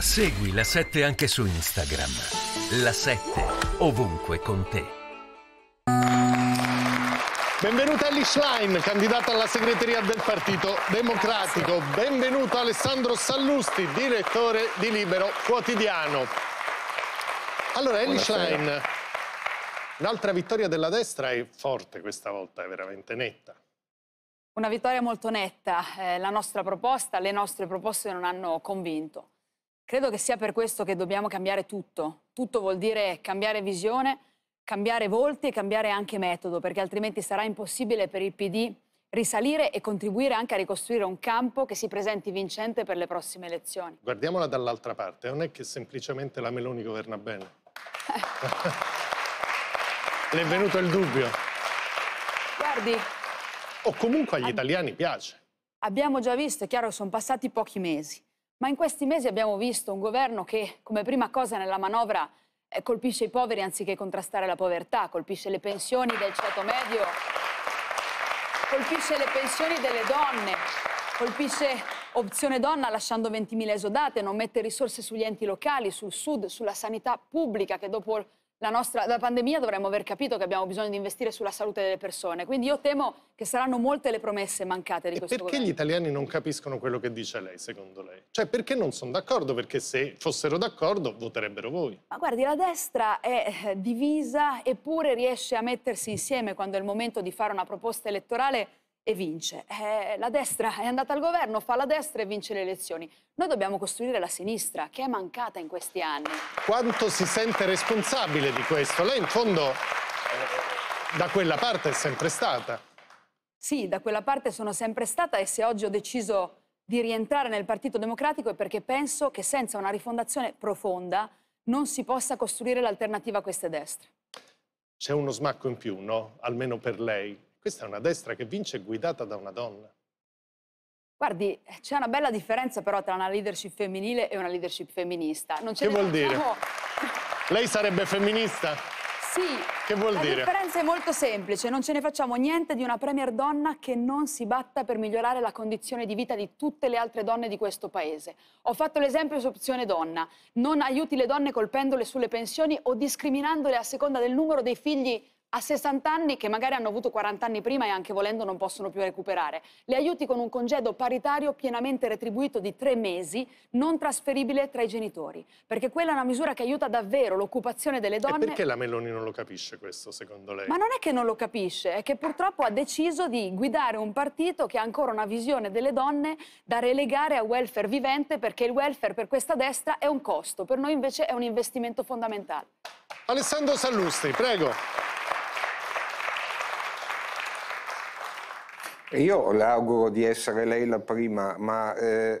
Segui la 7 anche su Instagram. La 7 ovunque con te. Benvenuta Ellie Schlein, candidata alla segreteria del Partito Democratico. Benvenuto Alessandro Sallusti, direttore di Libero Quotidiano. Allora, Ellie Schlein, un'altra vittoria della destra è forte questa volta, è veramente netta. Una vittoria molto netta. Eh, la nostra proposta, le nostre proposte non hanno convinto. Credo che sia per questo che dobbiamo cambiare tutto. Tutto vuol dire cambiare visione, cambiare volti e cambiare anche metodo, perché altrimenti sarà impossibile per il PD risalire e contribuire anche a ricostruire un campo che si presenti vincente per le prossime elezioni. Guardiamola dall'altra parte, non è che semplicemente la Meloni governa bene. Le è venuto il dubbio. Guardi. O comunque agli italiani piace. Abbiamo già visto, è chiaro sono passati pochi mesi. Ma in questi mesi abbiamo visto un governo che, come prima cosa nella manovra, eh, colpisce i poveri anziché contrastare la povertà, colpisce le pensioni del ceto medio, colpisce le pensioni delle donne, colpisce opzione donna lasciando 20.000 esodate, non mette risorse sugli enti locali, sul sud, sulla sanità pubblica che dopo la, nostra, la pandemia dovremmo aver capito che abbiamo bisogno di investire sulla salute delle persone. Quindi io temo che saranno molte le promesse mancate di e questo perché governo. Perché gli italiani non capiscono quello che dice lei, secondo lei? Cioè, perché non sono d'accordo? Perché se fossero d'accordo voterebbero voi. Ma guardi, la destra è eh, divisa eppure riesce a mettersi insieme quando è il momento di fare una proposta elettorale e vince. Eh, la destra è andata al governo, fa la destra e vince le elezioni. Noi dobbiamo costruire la sinistra, che è mancata in questi anni. Quanto si sente responsabile di questo? Lei in fondo da quella parte è sempre stata. Sì, da quella parte sono sempre stata e se oggi ho deciso di rientrare nel Partito Democratico è perché penso che senza una rifondazione profonda non si possa costruire l'alternativa a queste destre. C'è uno smacco in più, no? Almeno per lei questa è una destra che vince guidata da una donna. Guardi, eh, c'è una bella differenza però tra una leadership femminile e una leadership femminista. Non che vuol dire? Lei sarebbe femminista? Sì. Che vuol la dire? La differenza è molto semplice, non ce ne facciamo niente di una premier donna che non si batta per migliorare la condizione di vita di tutte le altre donne di questo paese. Ho fatto l'esempio su opzione donna, non aiuti le donne colpendole sulle pensioni o discriminandole a seconda del numero dei figli a 60 anni che magari hanno avuto 40 anni prima e anche volendo non possono più recuperare. Le aiuti con un congedo paritario pienamente retribuito di tre mesi, non trasferibile tra i genitori, perché quella è una misura che aiuta davvero l'occupazione delle donne. E perché la Meloni non lo capisce questo, secondo lei? Ma non è che non lo capisce, è che purtroppo ha deciso di guidare un partito che ha ancora una visione delle donne da relegare a welfare vivente, perché il welfare per questa destra è un costo, per noi invece è un investimento fondamentale. Alessandro Sallusti, prego. Io le auguro di essere lei la prima, ma eh,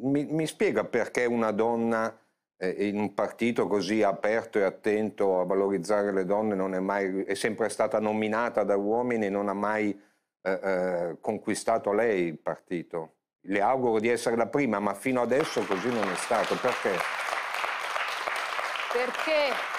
mi, mi, spiega perché una donna eh, in un partito così aperto e attento a valorizzare le donne non è mai, è sempre stata nominata da uomini e non ha mai eh, eh, conquistato lei il partito. Le auguro di essere la prima, ma fino adesso così non è stato. Perché? Perché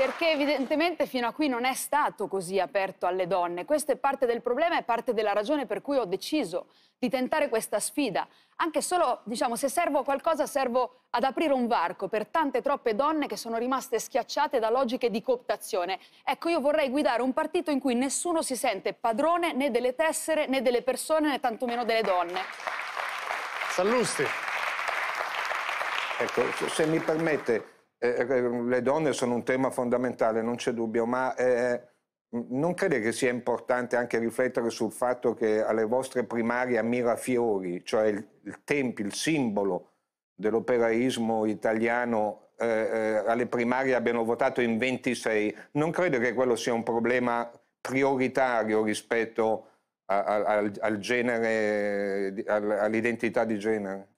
perché evidentemente fino a qui non è stato così aperto alle donne. Questo è parte del problema e parte della ragione per cui ho deciso di tentare questa sfida. Anche solo, diciamo, se servo a qualcosa, servo ad aprire un varco per tante troppe donne che sono rimaste schiacciate da logiche di cooptazione. Ecco, io vorrei guidare un partito in cui nessuno si sente padrone né delle tessere né delle persone né tantomeno delle donne. Sallusti. Ecco, se mi permette, eh, eh, le donne sono un tema fondamentale, non c'è dubbio, ma eh, non crede che sia importante anche riflettere sul fatto che alle vostre primarie a Mirafiori, cioè il, il tempio, il simbolo dell'operaismo italiano, eh, eh alle primarie abbiano votato in 26, non crede che quello sia un problema prioritario rispetto a, a, al, al genere, all'identità di genere?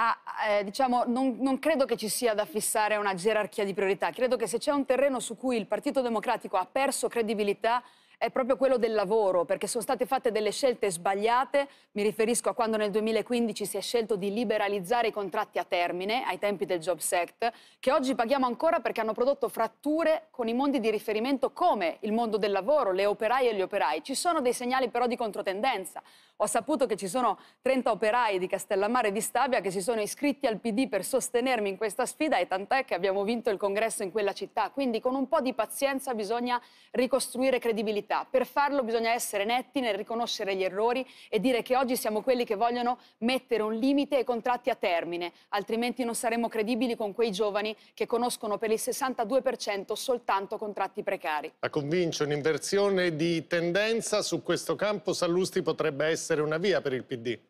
a, eh, diciamo, non, non, credo che ci sia da fissare una gerarchia di priorità. Credo che se c'è un terreno su cui il Partito Democratico ha perso credibilità è proprio quello del lavoro, perché sono state fatte delle scelte sbagliate. Mi riferisco a quando nel 2015 si è scelto di liberalizzare i contratti a termine, ai tempi del Jobs Act, che oggi paghiamo ancora perché hanno prodotto fratture con i mondi di riferimento come il mondo del lavoro, le operaie e gli operai. Ci sono dei segnali però di controtendenza. Ho saputo che ci sono 30 operai di Castellammare e di Stabia che si sono iscritti al PD per sostenermi in questa sfida e tant'è che abbiamo vinto il congresso in quella città. Quindi con un po' di pazienza bisogna ricostruire credibilità. Per farlo bisogna essere netti nel riconoscere gli errori e dire che oggi siamo quelli che vogliono mettere un limite ai contratti a termine, altrimenti non saremo credibili con quei giovani che conoscono per il 62% soltanto contratti precari. La convince un'inversione di tendenza su questo campo Sallusti potrebbe essere essere una via per il PD.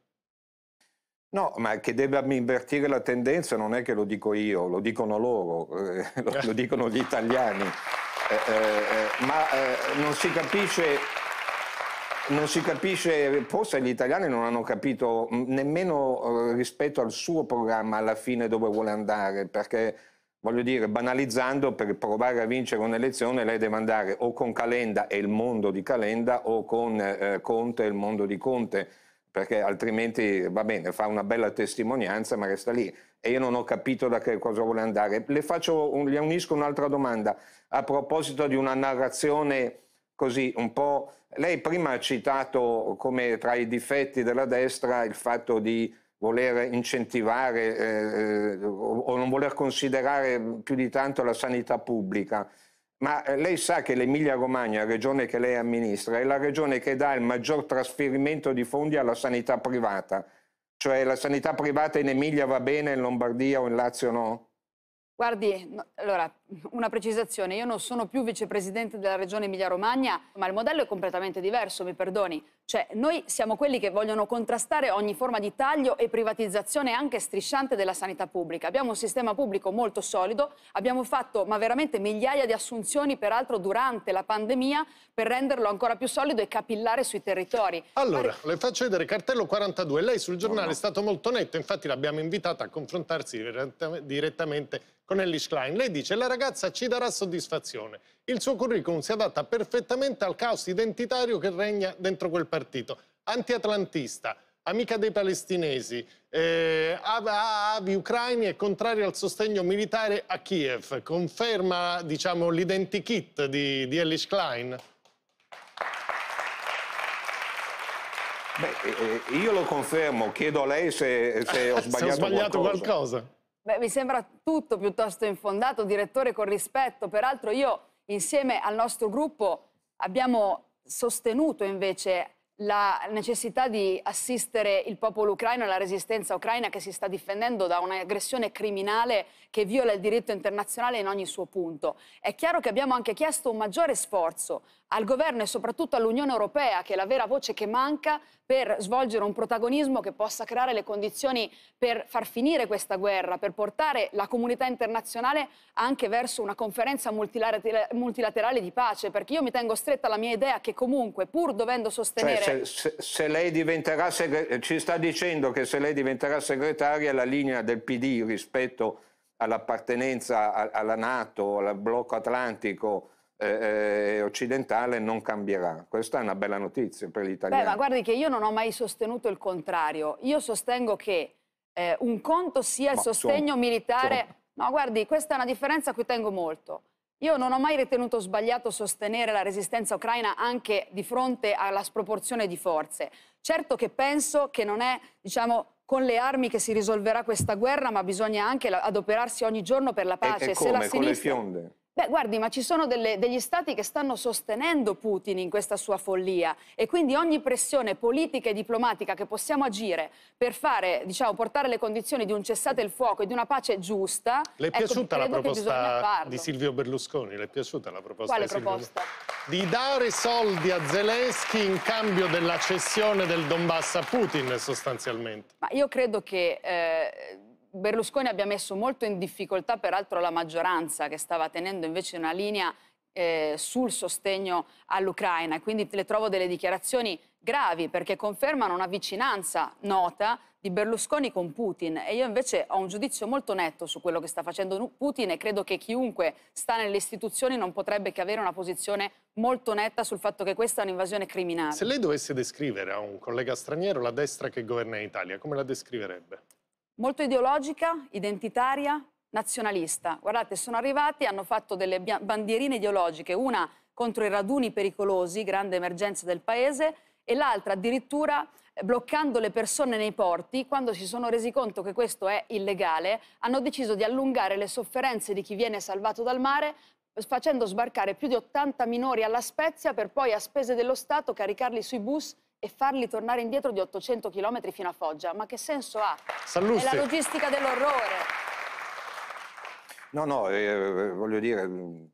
No, ma che debba invertire la tendenza non è che lo dico io, lo dicono loro, eh, lo, lo, dicono gli italiani. Eh, eh, eh ma eh, non si capisce non si capisce, forse gli italiani non hanno capito mm, nemmeno rispetto al suo programma alla fine dove vuole andare, perché voglio dire, banalizzando, per provare a vincere un'elezione lei deve andare o con Calenda e il mondo di Calenda o con eh, Conte e il mondo di Conte, perché altrimenti va bene, fa una bella testimonianza ma resta lì. E io non ho capito da che cosa vuole andare. Le, faccio, le unisco un'altra domanda a proposito di una narrazione così un po'... Lei prima ha citato come tra i difetti della destra il fatto di voler incentivare eh, eh, o non voler considerare più di tanto la sanità pubblica. Ma eh, lei sa che l'Emilia Romagna, regione che lei amministra, è la regione che dà il maggior trasferimento di fondi alla sanità privata. Cioè la sanità privata in Emilia va bene, in Lombardia o in Lazio no? Guardi, no, allora una precisazione, io non sono più vicepresidente della regione Emilia-Romagna, ma il modello è completamente diverso, mi perdoni. Cioè, noi siamo quelli che vogliono contrastare ogni forma di taglio e privatizzazione anche strisciante della sanità pubblica. Abbiamo un sistema pubblico molto solido, abbiamo fatto ma veramente migliaia di assunzioni, peraltro durante la pandemia, per renderlo ancora più solido e capillare sui territori. Allora, Pare... le faccio vedere cartello 42. Lei sul giornale oh no. è stato molto netto, infatti l'abbiamo invitata a confrontarsi direttamente con Ellis Klein. Lei dice la ragazza ragazza ci darà soddisfazione. Il suo curriculum si adatta perfettamente al caos identitario che regna dentro quel partito. Antiatlantista, amica dei palestinesi, eh, avi ucraini e contraria al sostegno militare a Kiev. Conferma, diciamo, l'identikit di, di Elish Klein? Beh, eh, eh, io lo confermo, chiedo a lei se, se ho sbagliato, se ho sbagliato qualcosa. qualcosa. Beh, mi sembra tutto piuttosto infondato, direttore, con rispetto. Peraltro io, insieme al nostro gruppo, abbiamo sostenuto invece la necessità di assistere il popolo ucraino e la resistenza ucraina che si sta difendendo da un'aggressione criminale che viola il diritto internazionale in ogni suo punto. È chiaro che abbiamo anche chiesto un maggiore sforzo al governo e soprattutto all'Unione Europea, che è la vera voce che manca per svolgere un protagonismo che possa creare le condizioni per far finire questa guerra, per portare la comunità internazionale anche verso una conferenza multilaterale di pace, perché io mi tengo stretta alla mia idea che comunque, pur dovendo sostenere... Cioè, se, se, se, lei diventerà segre... ci sta dicendo che se lei diventerà segretaria la linea del PD rispetto all'appartenenza alla Nato, al blocco atlantico, eh, eh, occidentale non cambierà. Questa è una bella notizia per gli italiani. Beh, ma guardi che io non ho mai sostenuto il contrario. Io sostengo che eh, un conto sia il ma sostegno sono, militare. Sono. No, guardi, questa è una differenza a cui tengo molto. Io non ho mai ritenuto sbagliato sostenere la resistenza ucraina anche di fronte alla sproporzione di forze. Certo che penso che non è, diciamo, con le armi che si risolverà questa guerra, ma bisogna anche adoperarsi ogni giorno per la pace. E, e come? Se la sinistra... Con le fionde? Beh, guardi, ma ci sono delle, degli stati che stanno sostenendo Putin in questa sua follia e quindi ogni pressione politica e diplomatica che possiamo agire per fare, diciamo, portare le condizioni di un cessate il fuoco e di una pace giusta... Le è ecco, piaciuta la proposta di Silvio Berlusconi? Le è piaciuta la proposta Quale di Silvio proposta? Di dare soldi a Zelensky in cambio della cessione del Donbass a Putin, sostanzialmente. Ma io credo che... Eh Berlusconi abbia messo molto in difficoltà peraltro la maggioranza che stava tenendo invece una linea eh, sul sostegno all'Ucraina. Quindi le trovo delle dichiarazioni gravi perché confermano una vicinanza nota di Berlusconi con Putin e io invece ho un giudizio molto netto su quello che sta facendo Putin e credo che chiunque sta nelle istituzioni non potrebbe che avere una posizione molto netta sul fatto che questa è un'invasione criminale. Se lei dovesse descrivere a un collega straniero la destra che governa in Italia, come la descriverebbe? molto ideologica, identitaria, nazionalista. Guardate, sono arrivati, hanno fatto delle bandierine ideologiche, una contro i raduni pericolosi, grande emergenza del paese, e l'altra addirittura eh, bloccando le persone nei porti, quando si sono resi conto che questo è illegale, hanno deciso di allungare le sofferenze di chi viene salvato dal mare eh, facendo sbarcare più di 80 minori alla Spezia per poi a spese dello Stato caricarli sui bus e farli tornare indietro di 800 km fino a Foggia. Ma che senso ha? Sallusti. È la logistica dell'orrore. No, no, eh, eh voglio dire, mm,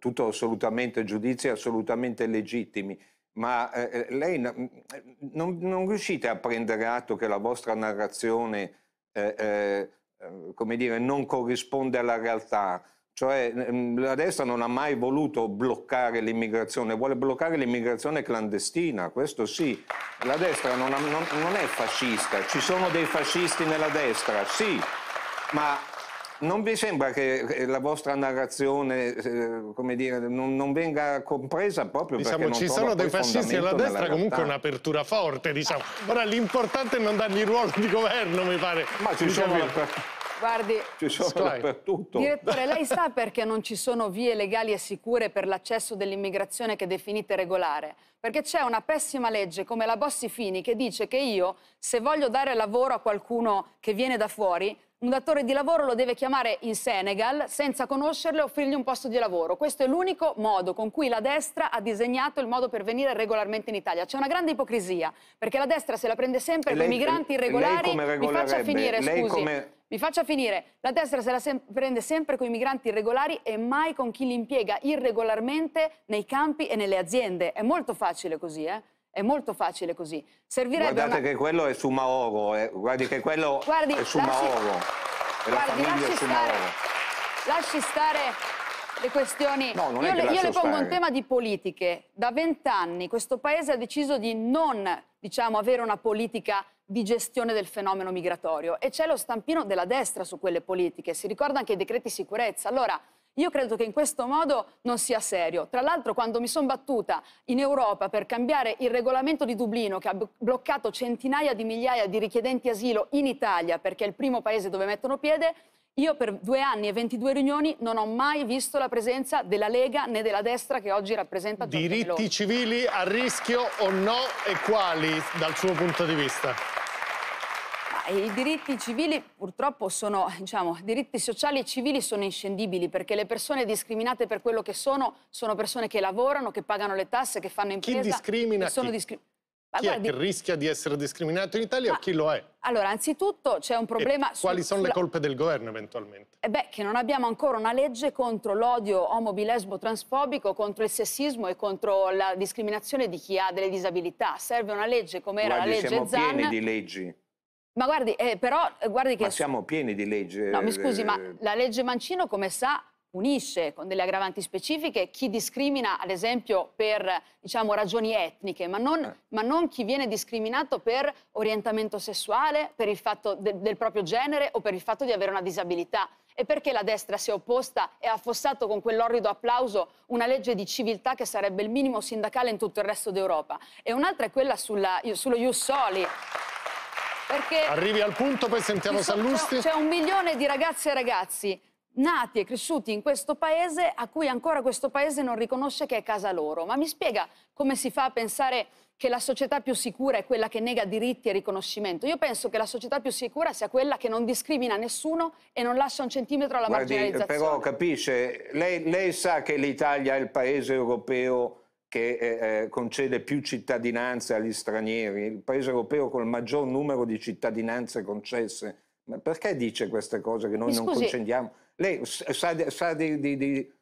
tutto assolutamente giudizi assolutamente legittimi, ma eh, eh lei mm, eh, non, non, riuscite a prendere atto che la vostra narrazione, eh, come dire, non corrisponde alla realtà cioè ehm, la destra non ha mai voluto bloccare l'immigrazione, vuole bloccare l'immigrazione clandestina, questo sì. La destra non, ha, non, non è fascista, ci sono dei fascisti nella destra, sì, ma non vi sembra che la vostra narrazione eh, dire, non, non, venga compresa proprio diciamo, perché non ci sono dei fascisti alla destra comunque è un'apertura forte diciamo. ora l'importante è non dargli ruolo di governo mi pare ma ci diciamo, sono Guardi, ci sono Sky. dappertutto. Direttore, lei sa perché non ci sono vie legali e sicure per l'accesso dell'immigrazione che definite regolare? Perché c'è una pessima legge come la Bossi Fini che dice che io, se voglio dare lavoro a qualcuno che viene da fuori, un datore di lavoro lo deve chiamare in Senegal senza conoscerlo e offrirgli un posto di lavoro. Questo è l'unico modo con cui la destra ha disegnato il modo per venire regolarmente in Italia. C'è una grande ipocrisia, perché la destra se la prende sempre con i migranti irregolari, mi faccia finire, lei scusi. Come mi faccia finire, la destra se la sem prende sempre con i migranti irregolari e mai con chi li impiega irregolarmente nei campi e nelle aziende. È molto facile così, eh? È molto facile così. Servirebbe Guardate una... che quello è su Maogo, eh. guardi che quello guardi, è su lasci... Maoro. È guardi, lasci stare, Maoro. lasci stare le questioni. No, io, le, io le, pongo un tema di politiche. Da vent'anni questo paese ha deciso di non diciamo, avere una politica di gestione del fenomeno migratorio e c'è lo stampino della destra su quelle politiche, si ricorda anche i decreti sicurezza. Allora, io credo che in questo modo non sia serio. Tra l'altro, quando mi sono battuta in Europa per cambiare il regolamento di Dublino, che ha bloccato centinaia di migliaia di richiedenti asilo in Italia, perché è il primo paese dove mettono piede, io per due anni e 22 riunioni non ho mai visto la presenza della Lega né della destra che oggi rappresenta Giorgia Diritti Meloni. civili a rischio o no e quali dal suo punto di vista? i diritti civili purtroppo sono, diciamo, diritti sociali e civili sono inscindibili perché le persone discriminate per quello che sono sono persone che lavorano, che pagano le tasse, che fanno impresa. Chi discrimina sono chi? Discrim Ma chi guardi... è che rischia di essere discriminato in Italia Ma... o chi lo è? Allora, anzitutto c'è un problema... Su, quali sono le colpe del governo eventualmente? Eh beh, che non abbiamo ancora una legge contro l'odio homo, bilesbo, transfobico, contro il sessismo e contro la discriminazione di chi ha delle disabilità. Serve una legge come era la legge siamo Zan... siamo pieni di leggi. Ma guardi, eh, però eh, guardi che... Ma siamo pieni di legge. No, mi scusi, ma eh, la legge Mancino, come sa, punisce con delle aggravanti specifiche chi discrimina, ad esempio, per diciamo, ragioni etniche, ma non, eh. ma non, chi viene discriminato per orientamento sessuale, per il fatto de del proprio genere o per il fatto di avere una disabilità. E perché la destra si è opposta e ha affossato con quell'orrido applauso una legge di civiltà che sarebbe il minimo sindacale in tutto il resto d'Europa? E un'altra è quella sulla, sullo Ius Soli. Perché Arrivi al punto, poi sentiamo Sallusti. C'è un milione di ragazze e ragazzi nati e cresciuti in questo paese a cui ancora questo paese non riconosce che è casa loro. Ma mi spiega come si fa a pensare che la società più sicura è quella che nega diritti e riconoscimento? Io penso che la società più sicura sia quella che non discrimina nessuno e non lascia un centimetro alla Guardi, marginalizzazione. Però capisce, lei, lei sa che l'Italia è il paese europeo che eh, eh, concede più cittadinanze agli stranieri, il paese europeo con il maggior numero di cittadinanze concesse. Ma perché dice queste cose che noi Scusi. non concediamo? Lei sa, sa di, di, di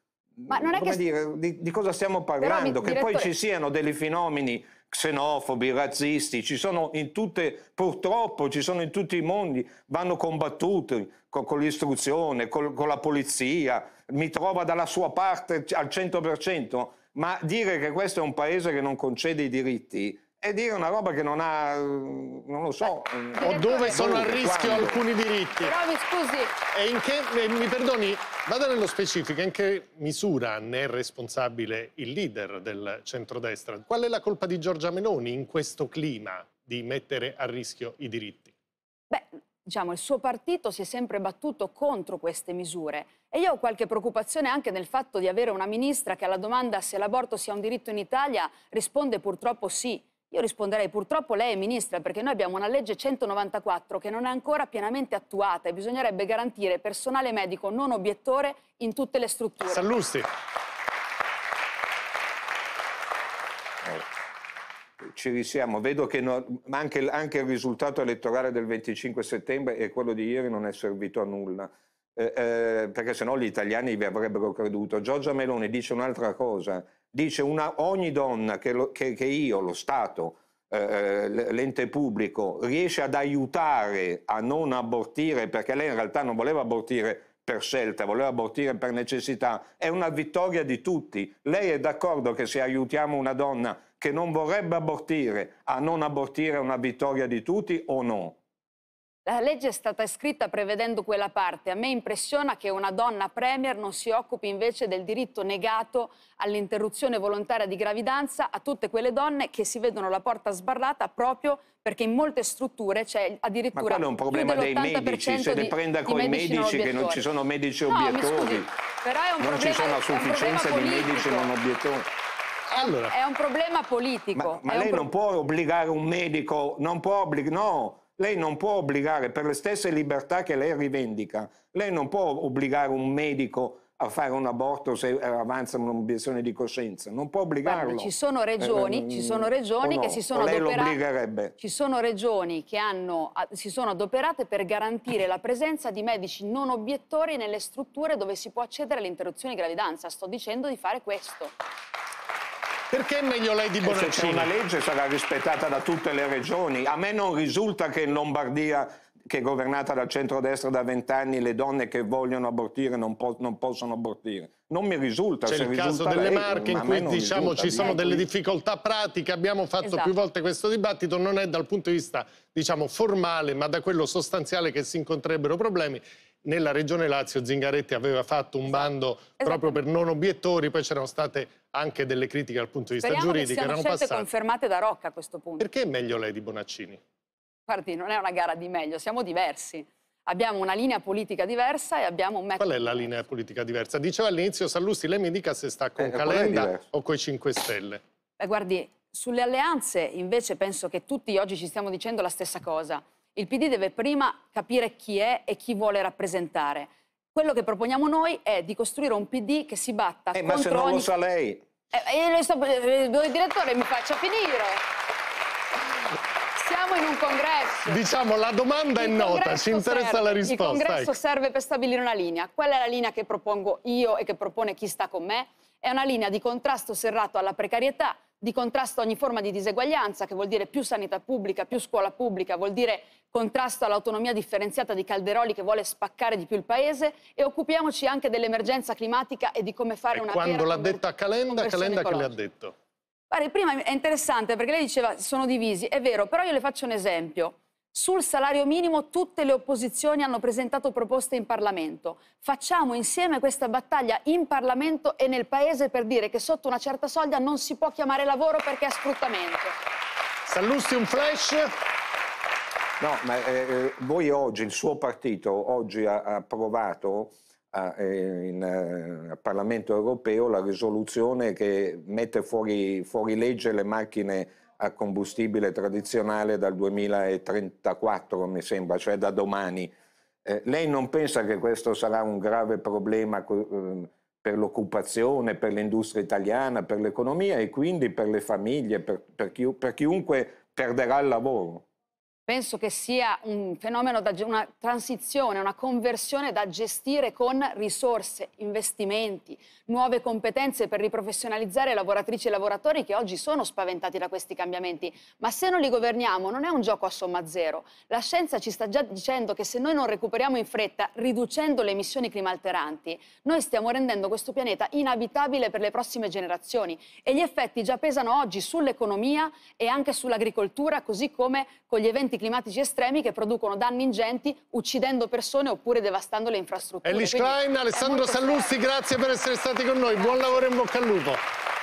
ma non è che... dire, di, di, cosa stiamo parlando? Mi, che direttore... poi ci siano dei fenomeni xenofobi, razzisti, ci sono in tutte, purtroppo ci sono in tutti i mondi, vanno combattuti con, con l'istruzione, con, con, la polizia, mi trova dalla sua parte al 100% ma dire che questo è un paese che non concede i diritti è dire una roba che non ha, non lo so. O dove sono a rischio quando? alcuni diritti. Però mi scusi. E in che, mi perdoni, vado nello specifico, in che misura ne è responsabile il leader del centrodestra? Qual è la colpa di Giorgia Meloni in questo clima di mettere a rischio i diritti? diciamo, il suo partito si è sempre battuto contro queste misure e io ho qualche preoccupazione anche nel fatto di avere una ministra che alla domanda se l'aborto sia un diritto in Italia risponde purtroppo sì. Io risponderei purtroppo lei è ministra perché noi abbiamo una legge 194 che non è ancora pienamente attuata e bisognerebbe garantire personale medico non obiettore in tutte le strutture. Sallusti. ci risiamo. Vedo che no, anche, anche, il risultato elettorale del 25 settembre e quello di ieri non è servito a nulla, eh, eh, perché sennò gli italiani vi avrebbero creduto. Giorgia Meloni dice un'altra cosa, dice una, ogni donna che, lo, che, che io, lo Stato, eh, eh l'ente pubblico, riesce ad aiutare a non abortire, perché lei in realtà non voleva abortire per scelta, voleva abortire per necessità, è una vittoria di tutti. Lei è d'accordo che se aiutiamo una donna che non vorrebbe abortire a non abortire è una vittoria di tutti o no? La legge è stata scritta prevedendo quella parte. A me impressiona che una donna premier non si occupi invece del diritto negato all'interruzione volontaria di gravidanza a tutte quelle donne che si vedono la porta sbarrata proprio perché in molte strutture c'è addirittura... Ma quello è un problema dei medici, se ne prenda con i medici, che non ci sono medici obiettori. No, scusi, però è un non problema, ci sono sufficienza di medici non obiettori. Allora, è un problema politico. Ma, ma lei pro... non può obbligare un medico, non può obbligare... No, lei non può obbligare, per le stesse libertà che lei rivendica, lei non può obbligare un medico a fare un aborto se eh, avanza un'obiezione di coscienza. Non può obbligarlo. Guarda, ci sono regioni, eh, ci sono regioni no, che si sono adoperate. Ci sono regioni che hanno, si sono adoperate per garantire la presenza di medici non obiettori nelle strutture dove si può accedere all'interruzione di gravidanza. Sto dicendo di fare questo. Perché è meglio lei di Bonaccini? E se c'è una legge sarà rispettata da tutte le regioni. A me non risulta che in Lombardia che è governata dal centrodestra da vent'anni, le donne che vogliono abortire non, po non possono abortire. Non mi risulta. C'è il risulta caso delle lei, Marche in cui diciamo, ci sono niente. delle difficoltà pratiche, abbiamo fatto esatto. più volte questo dibattito, non è dal punto di vista diciamo, formale ma da quello sostanziale che si incontrerebbero problemi nella regione Lazio Zingaretti aveva fatto un esatto. bando esatto. proprio per non obiettori, poi c'erano state anche delle critiche dal punto di vista Speriamo giuridico. Ma sono state confermate da Rocca a questo punto. Perché è meglio lei di Bonaccini? Guardi, non è una gara di meglio, siamo diversi. Abbiamo una linea politica diversa e abbiamo un metodo. Qual è la linea politica diversa? Diceva all'inizio Sallusti, lei mi dica se sta con eh, Calenda o con i 5 Stelle. Beh, guardi, sulle alleanze invece penso che tutti oggi ci stiamo dicendo la stessa cosa. Il PD deve prima capire chi è e chi vuole rappresentare. Quello che proponiamo noi è di costruire un PD che si batta eh, contro ogni... Ma se non ogni... lo sa lei... Eh, eh, sto... il direttore mi faccia finire siamo in un congresso. Diciamo, la domanda il è nota, ci interessa serve, la risposta. Il congresso ecco. serve per stabilire una linea. Quella è la linea che propongo io e che propone chi sta con me. È una linea di contrasto serrato alla precarietà, di contrasto a ogni forma di diseguaglianza, che vuol dire più sanità pubblica, più scuola pubblica, vuol dire contrasto all'autonomia differenziata di Calderoli che vuole spaccare di più il paese e occupiamoci anche dell'emergenza climatica e di come fare e una quando l'ha detta Calenda, Calenda che le ha detto? Guarda, prima è interessante perché lei diceva sono divisi, è vero, però io le faccio un esempio. Sul salario minimo tutte le opposizioni hanno presentato proposte in Parlamento. Facciamo insieme questa battaglia in Parlamento e nel Paese per dire che sotto una certa soglia non si può chiamare lavoro perché è sfruttamento. Sallusti un flash. No, ma eh, eh, voi oggi, il suo partito oggi ha approvato eh, eh, al Parlamento europeo la risoluzione che mette fuori, fuori legge le macchine a combustibile tradizionale dal 2034, mi sembra, cioè da domani. Eh, lei non pensa che questo sarà un grave problema eh, per l'occupazione, per l'industria italiana, per l'economia e quindi per le famiglie, per, per, chi, per chiunque perderà il lavoro? penso che sia un fenomeno, da, una transizione, una conversione da gestire con risorse, investimenti, nuove competenze per riprofessionalizzare lavoratrici e lavoratori che oggi sono spaventati da questi cambiamenti. Ma se non li governiamo non è un gioco a somma zero. La scienza ci sta già dicendo che se noi non recuperiamo in fretta, riducendo le emissioni climalteranti, noi stiamo rendendo questo pianeta inabitabile per le prossime generazioni e gli effetti già pesano oggi sull'economia e anche sull'agricoltura, così come con gli eventi cambiamenti climatici estremi che producono danni ingenti uccidendo persone oppure devastando le infrastrutture. Ellis Klein, Alessandro Sallusti, grazie per essere stati con noi. Buon lavoro in bocca al lupo.